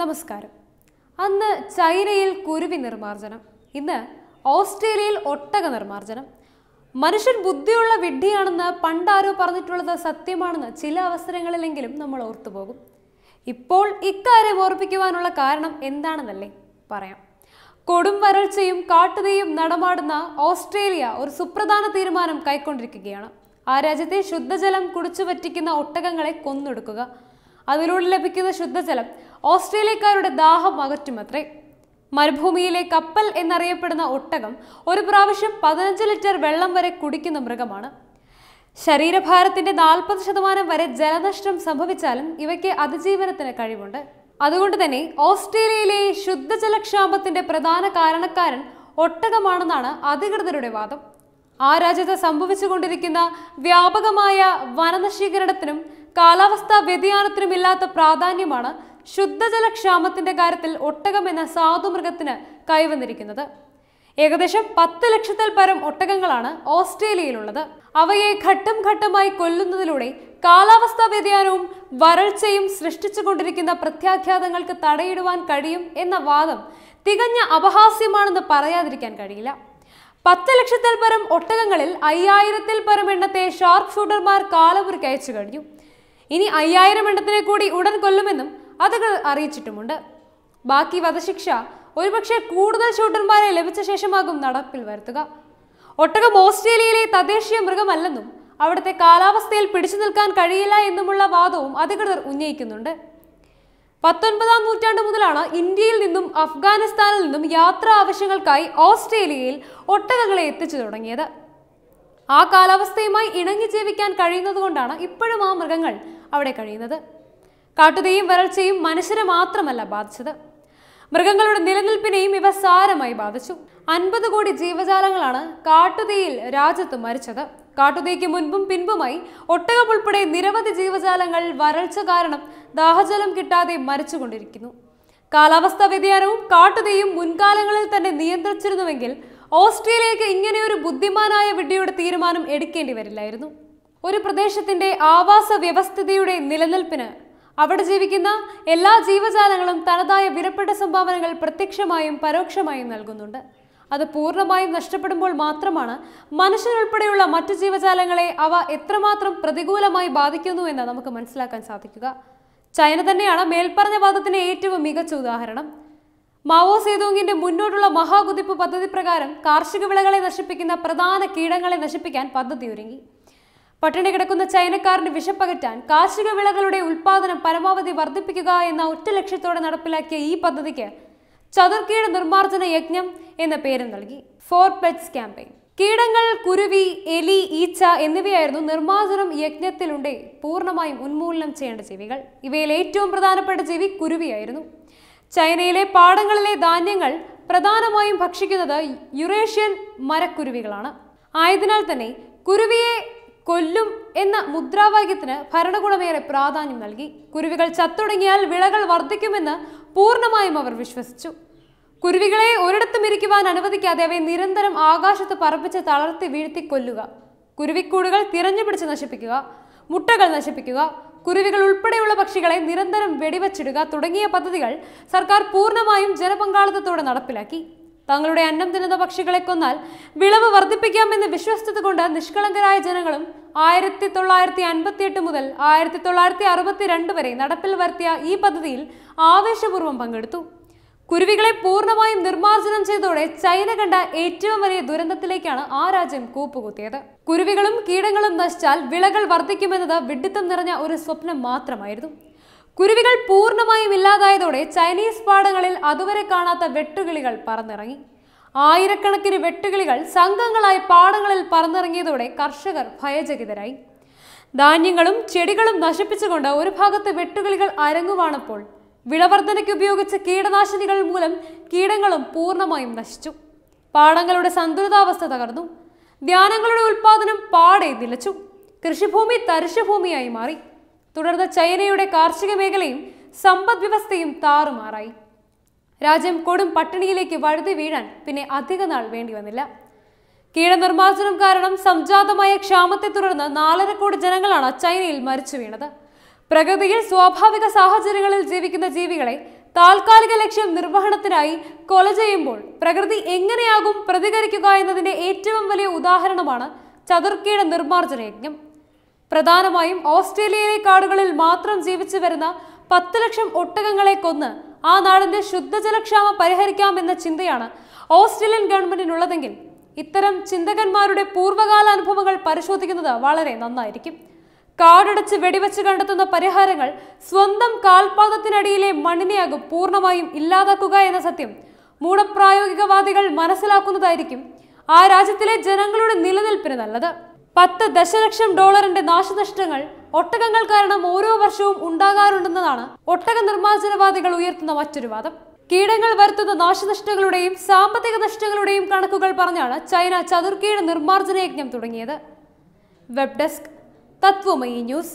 നമസ്കാരം അന്ന് ചൈനയിൽ കുരുവി നിർമാർജനം ഇന്ന് ഓസ്ട്രേലിയയിൽ ഒട്ടക നിർമാർജനം മനുഷ്യൻ ബുദ്ധിയുള്ള വിഡ്ഢിയാണെന്ന് പണ്ടാരോ പറഞ്ഞിട്ടുള്ളത് സത്യമാണെന്ന് ചില അവസരങ്ങളിലെങ്കിലും നമ്മൾ ഓർത്തുപോകും ഇപ്പോൾ ഇക്കാര്യം ഓർപ്പിക്കുവാനുള്ള കാരണം എന്താണെന്നല്ലേ പറയാം കൊടും വരൾച്ചയും കാട്ടുതീയും നടമാടുന്ന ഓസ്ട്രേലിയ ഒരു സുപ്രധാന തീരുമാനം കൈക്കൊണ്ടിരിക്കുകയാണ് ആ രാജ്യത്തെ ശുദ്ധജലം കുടിച്ചു പറ്റിക്കുന്ന ഒട്ടകങ്ങളെ കൊന്നൊടുക്കുക അതിലൂടെ ലഭിക്കുന്ന ശുദ്ധജലം ഓസ്ട്രേലിയക്കാരുടെ ദാഹം അകറ്റുമത്രേ മരുഭൂമിയിലെ കപ്പൽ എന്നറിയപ്പെടുന്ന ഒട്ടകം ഒരു പ്രാവശ്യം പതിനഞ്ച് ലിറ്റർ വെള്ളം വരെ കുടിക്കുന്ന മൃഗമാണ് ശരീരഭാരത്തിന്റെ നാൽപ്പത് ശതമാനം വരെ ജലനഷ്ടം സംഭവിച്ചാലും ഇവയ്ക്ക് അതിജീവനത്തിന് കഴിവുണ്ട് അതുകൊണ്ട് തന്നെ ഓസ്ട്രേലിയയിലെ ശുദ്ധജലക്ഷാമത്തിന്റെ പ്രധാന കാരണക്കാരൻ ഒട്ടകമാണെന്നാണ് അധികൃതരുടെ വാദം ആ രാജ്യത്ത് സംഭവിച്ചുകൊണ്ടിരിക്കുന്ന വ്യാപകമായ വനനശീകരണത്തിനും കാലാവസ്ഥാ വ്യതിയാനത്തിനുമില്ലാത്ത പ്രാധാന്യമാണ് ശുദ്ധജലക്ഷാമത്തിന്റെ കാര്യത്തിൽ ഒട്ടകം എന്ന സാധുമൃഗത്തിന് കൈവന്നിരിക്കുന്നത് ഏകദേശം പത്ത് ലക്ഷത്തിൽ പരം ഒട്ടകങ്ങളാണ് ഓസ്ട്രേലിയയിലുള്ളത് അവയെ ഘട്ടം ഘട്ടമായി കൊല്ലുന്നതിലൂടെ കാലാവസ്ഥാ വ്യതിയാനവും വരൾച്ചയും സൃഷ്ടിച്ചുകൊണ്ടിരിക്കുന്ന പ്രത്യാഘാതങ്ങൾക്ക് തടയിടുവാൻ കഴിയും എന്ന വാദം തികഞ്ഞ അപഹാസ്യമാണെന്ന് പറയാതിരിക്കാൻ കഴിയില്ല പത്ത് ലക്ഷത്തിൽ പരം ഒട്ടകങ്ങളിൽ അയ്യായിരത്തിൽ പരം എണ്ണത്തെ ഷാർപ്പ് ഷൂട്ടർമാർ കാലപുരയ്ക്ക് അയച്ചു കഴിഞ്ഞു ഇനി അയ്യായിരം എണ്ണത്തിനെ കൂടി ഉടൻ കൊല്ലുമെന്നും അധികൃതർ അറിയിച്ചിട്ടുമുണ്ട് ബാക്കി വധശിക്ഷ ഒരുപക്ഷെ കൂടുതൽ ഷൂട്ടർമാരെ ലഭിച്ച ശേഷമാകും നടപ്പിൽ വരുത്തുക ഒട്ടകം ഓസ്ട്രേലിയയിലെ തദ്ദേശീയ മൃഗമല്ലെന്നും അവിടുത്തെ കാലാവസ്ഥയിൽ പിടിച്ചു നിൽക്കാൻ കഴിയില്ല എന്നുമുള്ള വാദവും അധികൃതർ ഉന്നയിക്കുന്നുണ്ട് പത്തൊൻപതാം നൂറ്റാണ്ട് മുതലാണ് ഇന്ത്യയിൽ നിന്നും അഫ്ഗാനിസ്ഥാനിൽ നിന്നും യാത്രാ ആവശ്യങ്ങൾക്കായി ഓസ്ട്രേലിയയിൽ ഒട്ടകങ്ങളെ എത്തിച്ചു തുടങ്ങിയത് ആ കാലാവസ്ഥയുമായി ഇണങ്ങി ജീവിക്കാൻ കഴിയുന്നതുകൊണ്ടാണ് ഇപ്പോഴും ആ മൃഗങ്ങൾ അവിടെ കഴിയുന്നത് കാട്ടുതീയും വരൾച്ചയും മനുഷ്യരെ മാത്രമല്ല ബാധിച്ചത് മൃഗങ്ങളുടെ നിലനിൽപ്പിനെയും ഇവ സാരമായി ബാധിച്ചു അൻപത് കോടി ജീവജാലങ്ങളാണ് കാട്ടുതീയിൽ രാജ്യത്ത് മരിച്ചത് കാട്ടുതീക്ക് മുൻപും പിൻപുമായി ഒട്ടകം ഉൾപ്പെടെ നിരവധി ജീവജാലങ്ങൾ വരൾച്ച കാരണം ദാഹജലം കിട്ടാതെ മരിച്ചുകൊണ്ടിരിക്കുന്നു കാലാവസ്ഥാ വ്യതിയാനവും കാട്ടുതീയും മുൻകാലങ്ങളിൽ തന്നെ നിയന്ത്രിച്ചിരുന്നുവെങ്കിൽ ഓസ്ട്രേലിയക്ക് ഇങ്ങനെയൊരു ബുദ്ധിമാനായ വിഡ്ഢിയുടെ തീരുമാനം എടുക്കേണ്ടി വരില്ലായിരുന്നു ഒരു പ്രദേശത്തിന്റെ ആവാസ വ്യവസ്ഥിതിയുടെ നിലനിൽപ്പിന് അവിടെ ജീവിക്കുന്ന എല്ലാ ജീവജാലങ്ങളും തനതായ വിലപ്പെട്ട സംഭാവനകൾ പ്രത്യക്ഷമായും പരോക്ഷമായും നൽകുന്നുണ്ട് അത് പൂർണ്ണമായും നഷ്ടപ്പെടുമ്പോൾ മാത്രമാണ് മനുഷ്യരുൾപ്പെടെയുള്ള മറ്റു ജീവജാലങ്ങളെ അവ എത്രമാത്രം പ്രതികൂലമായി ബാധിക്കുന്നു എന്ന് നമുക്ക് മനസ്സിലാക്കാൻ സാധിക്കുക ചൈന തന്നെയാണ് മേൽപ്പറഞ്ഞ വാദത്തിന് ഏറ്റവും മികച്ച ഉദാഹരണം മാവോ സേതോങ്ങിന്റെ മുന്നോട്ടുള്ള മഹാകുതിപ്പ് പദ്ധതി പ്രകാരം കാർഷിക വിളകളെ നശിപ്പിക്കുന്ന പ്രധാന കീടങ്ങളെ നശിപ്പിക്കാൻ പദ്ധതി ഒരുങ്ങി പട്ടിണി കിടക്കുന്ന ചൈനക്കാരന് വിഷപ്പകറ്റാൻ കാർഷിക വിളകളുടെ ഉൽപാദനം പരമാവധി വർദ്ധിപ്പിക്കുക എന്ന ഒറ്റ ലക്ഷ്യത്തോടെ നടപ്പിലാക്കിയ ഈ പദ്ധതിക്ക് ചതുർക്കീട് നിർമ്മാർജ്ജന യജ്ഞം എന്ന പേര് നൽകി ഫോർ പെറ്റ്സ് ക്യാമ്പയിൻ കീടങ്ങൾ കുരുവി എലി ഈച്ച എന്നിവയായിരുന്നു നിർമ്മാർജ്ജനം യജ്ഞത്തിലുണ്ട് പൂർണ്ണമായും ഉന്മൂലനം ചെയ്യേണ്ട ജീവികൾ ഇവയിൽ ഏറ്റവും പ്രധാനപ്പെട്ട ജീവി കുരുവിയായിരുന്നു ചൈനയിലെ പാടങ്ങളിലെ ധാന്യങ്ങൾ പ്രധാനമായും ഭക്ഷിക്കുന്നത് യുറേഷ്യൻ മരക്കുരുവികളാണ് ആയതിനാൽ തന്നെ കുരുവിയെ കൊല്ലും എന്ന മുദ്രാവാക്യത്തിന് ഭരണകൂടമേറെ പ്രാധാന്യം നൽകി കുരുവികൾ ചത്തുടങ്ങിയാൽ വിളകൾ വർദ്ധിക്കുമെന്ന് പൂർണ്ണമായും അവർ വിശ്വസിച്ചു കുരുവികളെ ഒരിടത്തും ഇരിക്കുവാൻ അനുവദിക്കാതെ അവയെ നിരന്തരം ആകാശത്ത് പറപ്പിച്ച് തളർത്തി വീഴ്ത്തി കൊല്ലുക കുരുവിക്കൂടുകൾ തിരഞ്ഞുപിടിച്ച് നശിപ്പിക്കുക മുട്ടകൾ നശിപ്പിക്കുക കുരുവികൾ ഉൾപ്പെടെയുള്ള പക്ഷികളെ നിരന്തരം വെടിവച്ചിടുക തുടങ്ങിയ പദ്ധതികൾ സർക്കാർ പൂർണ്ണമായും ജനപങ്കാളിത്തത്തോടെ നടപ്പിലാക്കി തങ്ങളുടെ അന്നം തിന്നുന്ന പക്ഷികളെ കൊന്നാൽ വിളവ് വർദ്ധിപ്പിക്കാമെന്ന് വിശ്വസിച്ചത് കൊണ്ട് നിഷ്കളങ്കരായ ജനങ്ങളും ആയിരത്തി തൊള്ളായിരത്തി എട്ട് മുതൽ ആയിരത്തി തൊള്ളായിരത്തി അറുപത്തിരണ്ട് വരെ നടപ്പിൽ വരുത്തിയ ഈ പദ്ധതിയിൽ ആവേശപൂർവ്വം പങ്കെടുത്തു കുരുവികളെ പൂർണ്ണമായും നിർമ്മാർജ്ജനം ചെയ്തതോടെ ചൈന കണ്ട ഏറ്റവും വലിയ ദുരന്തത്തിലേക്കാണ് ആ രാജ്യം കൂപ്പുകുത്തിയത് കുരുവികളും കീടങ്ങളും നശിച്ചാൽ വിളകൾ വർദ്ധിക്കുമെന്നത് വിഡിത്തം നിറഞ്ഞ ഒരു സ്വപ്നം മാത്രമായിരുന്നു കുരുവികൾ പൂർണ്ണമായും ഇല്ലാതായതോടെ ചൈനീസ് പാടങ്ങളിൽ അതുവരെ കാണാത്ത വെട്ടുകിളികൾ പറന്നിറങ്ങി ആയിരക്കണക്കിന് വെട്ടുകിളികൾ സംഘങ്ങളായി പാടങ്ങളിൽ പറന്നിറങ്ങിയതോടെ കർഷകർ ഭയചകിതരായി ധാന്യങ്ങളും ചെടികളും നശിപ്പിച്ചുകൊണ്ട് ഒരു ഭാഗത്ത് വെട്ടുകിളികൾ അരങ്ങുവാണപ്പോൾ വിളവർദ്ധനയ്ക്ക് ഉപയോഗിച്ച കീടനാശിനികൾ മൂലം കീടങ്ങളും പൂർണ്ണമായും നശിച്ചു പാടങ്ങളുടെ സന്തുലിതാവസ്ഥ തകർന്നു ധ്യാനങ്ങളുടെ ഉൽപാദനം പാടെ നിലച്ചു കൃഷിഭൂമി തരിശുഭൂമിയായി മാറി തുടർന്ന് ചൈനയുടെ കാർഷിക മേഖലയും സമ്പദ് വ്യവസ്ഥയും താറുമാറായി രാജ്യം കൊടും പട്ടിണിയിലേക്ക് വഴുതി വീഴാൻ പിന്നെ അധിക നാൾ വേണ്ടി വന്നില്ല കീടനിർമ്മാർജ്ജനം കാരണം സംജാതമായ ക്ഷാമത്തെ തുടർന്ന് നാലര കോടി ജനങ്ങളാണ് ചൈനയിൽ മരിച്ചു വീണത് പ്രകൃതിയിൽ സ്വാഭാവിക സാഹചര്യങ്ങളിൽ ജീവിക്കുന്ന ജീവികളെ താൽക്കാലിക ലക്ഷ്യം നിർവഹണത്തിനായി കൊല ചെയ്യുമ്പോൾ പ്രകൃതി എങ്ങനെയാകും പ്രതികരിക്കുക എന്നതിന്റെ ഏറ്റവും വലിയ ഉദാഹരണമാണ് ചതുർക്കീട നിർമ്മാർജ്ജന യജ്ഞം പ്രധാനമായും ഓസ്ട്രേലിയയിലെ കാടുകളിൽ മാത്രം ജീവിച്ചു വരുന്ന പത്ത് ലക്ഷം ഒട്ടകങ്ങളെ കൊന്ന് ആ നാടിന്റെ ശുദ്ധജലക്ഷാമ പരിഹരിക്കാമെന്ന ചിന്തയാണ് ഓസ്ട്രേലിയൻ ഗവൺമെന്റിനുള്ളതെങ്കിൽ ഇത്തരം ചിന്തകന്മാരുടെ പൂർവ്വകാല അനുഭവങ്ങൾ പരിശോധിക്കുന്നത് വളരെ നന്നായിരിക്കും കാടടച്ച് വെടിവെച്ച് കണ്ടെത്തുന്ന പരിഹാരങ്ങൾ സ്വന്തം കാൽപാദത്തിനടിയിലെ മണ്ണിനെയാകും പൂർണ്ണമായും ഇല്ലാതാക്കുക എന്ന സത്യം മൂഢപ്രായോഗികവാദികൾ മനസ്സിലാക്കുന്നതായിരിക്കും ആ രാജ്യത്തിലെ ജനങ്ങളുടെ നിലനിൽപ്പിന് നല്ലത് പത്ത് ദശലക്ഷം ഡോളറിന്റെ നാശനഷ്ടങ്ങൾ ഒട്ടകങ്ങൾ കാരണം ഓരോ വർഷവും ഉണ്ടാകാറുണ്ടെന്നതാണ് ഒട്ടക നിർമ്മാർജ്ജനവാദികൾ ഉയർത്തുന്ന മറ്റൊരു വാദം കീടങ്ങൾ വരുത്തുന്ന നാശനഷ്ടങ്ങളുടെയും സാമ്പത്തിക നഷ്ടങ്ങളുടെയും കണക്കുകൾ പറഞ്ഞാണ് ചൈന ചതുർക്കീട നിർമ്മാർജ്ജന യജ്ഞം തുടങ്ങിയത് വെബ് ഡെസ്ക് തത്വമയി ന്യൂസ്